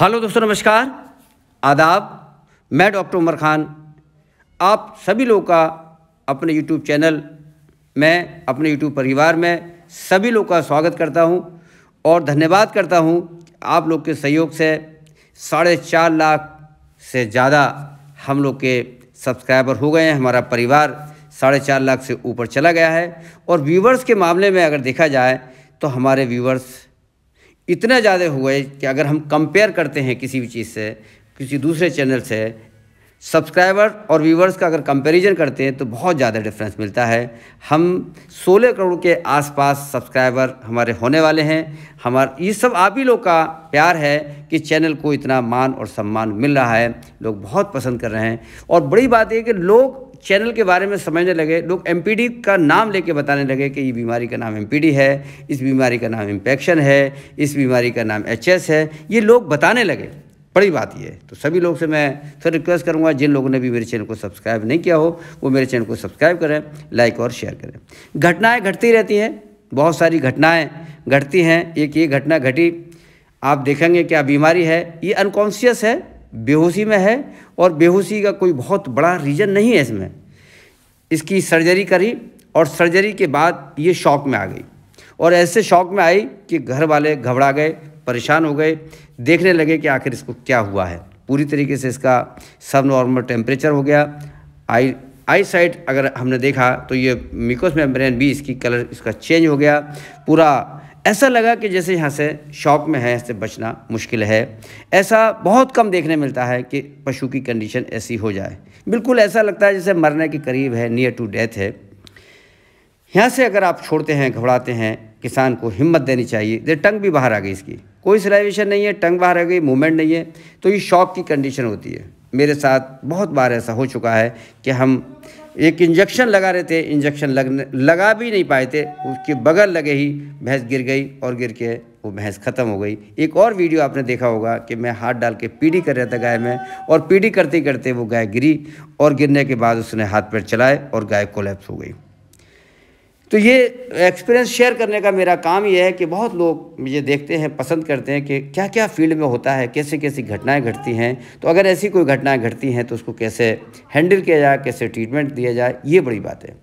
hello दोस्तों नमस्कार आदाब मैं डॉक्टर उमर खान आप सभी लोग का अपने यूट्यूब चैनल में अपने यूट्यूब परिवार में सभी लोग का स्वागत करता हूं और धन्यवाद करता हूं आप लोग के सहयोग से साढ़े चार लाख से ज़्यादा हम लोग के सब्सक्राइबर हो गए हैं हमारा परिवार साढ़े चार लाख से ऊपर चला गया है और व्यूवर्स के मामले में अगर देखा जाए तो हमारे व्यूवर्स इतने ज़्यादा हुए कि अगर हम कंपेयर करते हैं किसी भी चीज़ से किसी दूसरे चैनल से सब्सक्राइबर और व्यूवर्स का अगर कंपैरिजन करते हैं तो बहुत ज़्यादा डिफरेंस मिलता है हम 16 करोड़ के आसपास सब्सक्राइबर हमारे होने वाले हैं हमारे ये सब आप ही लोग का प्यार है कि चैनल को इतना मान और सम्मान मिल रहा है लोग बहुत पसंद कर रहे हैं और बड़ी बात यह कि लोग चैनल के बारे में समझने लगे लोग एम का नाम लेके बताने लगे कि ये बीमारी का नाम एम है इस बीमारी का नाम इन्फेक्शन है इस बीमारी का नाम एच है ये लोग बताने लगे बड़ी बात यह है तो सभी लोग से मैं सर रिक्वेस्ट करूँगा जिन लोगों ने भी मेरे चैनल को सब्सक्राइब नहीं किया हो वो मेरे चैनल को सब्सक्राइब करें लाइक और शेयर करें घटनाएँ घटती रहती हैं बहुत सारी घटनाएँ घटती हैं एक ये घटना घटी आप देखेंगे क्या बीमारी है ये अनकॉन्सियस है बेहोशी में है और बेहोशी का कोई बहुत बड़ा रीज़न नहीं है इसमें इसकी सर्जरी करी और सर्जरी के बाद ये शौक में आ गई और ऐसे शौक में आई कि घर वाले घबरा गए परेशान हो गए देखने लगे कि आखिर इसको क्या हुआ है पूरी तरीके से इसका सब नॉर्मल टेम्परेचर हो गया आई आई साइट अगर हमने देखा तो ये मिकोस मेम्ब्रेन भी इसकी कलर इसका चेंज हो गया पूरा ऐसा लगा कि जैसे यहाँ से शॉक में है इससे बचना मुश्किल है ऐसा बहुत कम देखने मिलता है कि पशु की कंडीशन ऐसी हो जाए बिल्कुल ऐसा लगता है जैसे मरने के करीब है नियर टू डेथ है यहाँ से अगर आप छोड़ते हैं घबराते हैं किसान को हिम्मत देनी चाहिए दे टंग भी बाहर आ गई इसकी कोई सिलाइवेशन नहीं है टंग बाहर रह गई मूवमेंट नहीं है तो ये शॉक की कंडीशन होती है मेरे साथ बहुत बार ऐसा हो चुका है कि हम एक इंजेक्शन लगा रहे थे इंजेक्शन लगने लगा भी नहीं पाए थे उसके बगल लगे ही भैंस गिर गई और गिर के वो भैंस ख़त्म हो गई एक और वीडियो आपने देखा होगा कि मैं हाथ डाल के पीढ़ी कर रहा था गाय में और पीढ़ी करते करते वो गाय गिरी और गिरने के बाद उसने हाथ पैर चलाए और गाय कोलैप्स हो गई तो ये एक्सपीरियंस शेयर करने का मेरा काम ये है कि बहुत लोग ये देखते हैं पसंद करते हैं कि क्या क्या फील्ड में होता है कैसे कैसी घटनाएं घटती हैं तो अगर ऐसी कोई घटनाएं घटती हैं तो उसको कैसे हैंडल किया जाए कैसे ट्रीटमेंट दिया जाए ये बड़ी बात है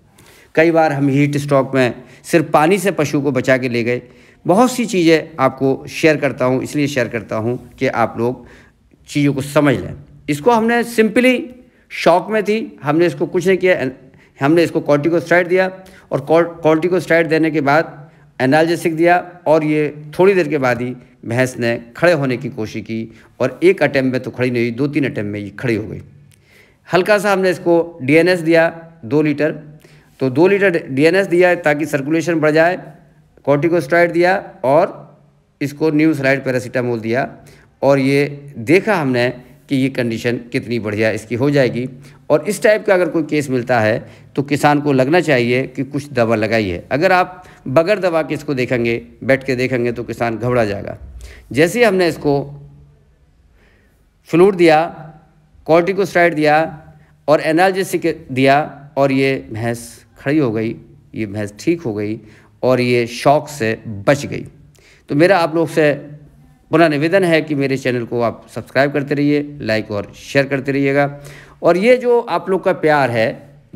कई बार हम हीट स्टॉक में सिर्फ पानी से पशु को बचा के ले गए बहुत सी चीज़ें आपको शेयर करता हूँ इसलिए शेयर करता हूँ कि आप लोग चीज़ों को समझ लें इसको हमने सिंपली शौक में थी हमने इसको कुछ नहीं किया हमने इसको कॉर्टिकोस्टाइड दिया और कॉर्टिकोस्टाइड देने के बाद एनाल्जेसिक दिया और ये थोड़ी देर के बाद ही भैंस ने खड़े होने की कोशिश की और एक अटैम्प में तो खड़ी नहीं हुई दो तीन अटैम्प में ये खड़ी हो गई हल्का सा हमने इसको डीएनएस दिया दो लीटर तो दो लीटर डीएनएस दिया ताकि सर्कुलेशन बढ़ जाए कॉर्टिकोस्ट्राइड दिया और इसको न्यू स्लाइड पैरासीटामोल दिया और ये देखा हमने कि ये कंडीशन कितनी बढ़िया इसकी हो जाएगी और इस टाइप का अगर कोई केस मिलता है तो किसान को लगना चाहिए कि कुछ दवा लगाई है अगर आप बगैर दवा के इसको देखेंगे बैठ के देखेंगे तो किसान घबरा जाएगा जैसे हमने इसको फ्लूड दिया कॉर्टिकोस्टाइड दिया और एनालजेसिक दिया और ये भैंस खड़ी हो गई ये भैंस ठीक हो गई और ये शौक से बच गई तो मेरा आप लोग से पुनः निवेदन है कि मेरे चैनल को आप सब्सक्राइब करते रहिए लाइक और शेयर करते रहिएगा और ये जो आप लोग का प्यार है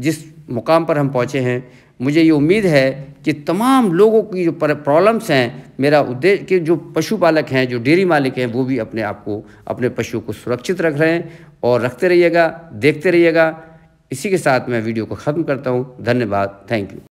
जिस मुकाम पर हम पहुँचे हैं मुझे ये उम्मीद है कि तमाम लोगों की जो प्रॉब्लम्स हैं मेरा उद्देश्य कि जो पशुपालक हैं जो डेयरी मालिक हैं वो भी अपने आप को अपने पशुओं को सुरक्षित रख रहे हैं और रखते रहिएगा देखते रहिएगा इसी के साथ मैं वीडियो को ख़त्म करता हूँ धन्यवाद थैंक यू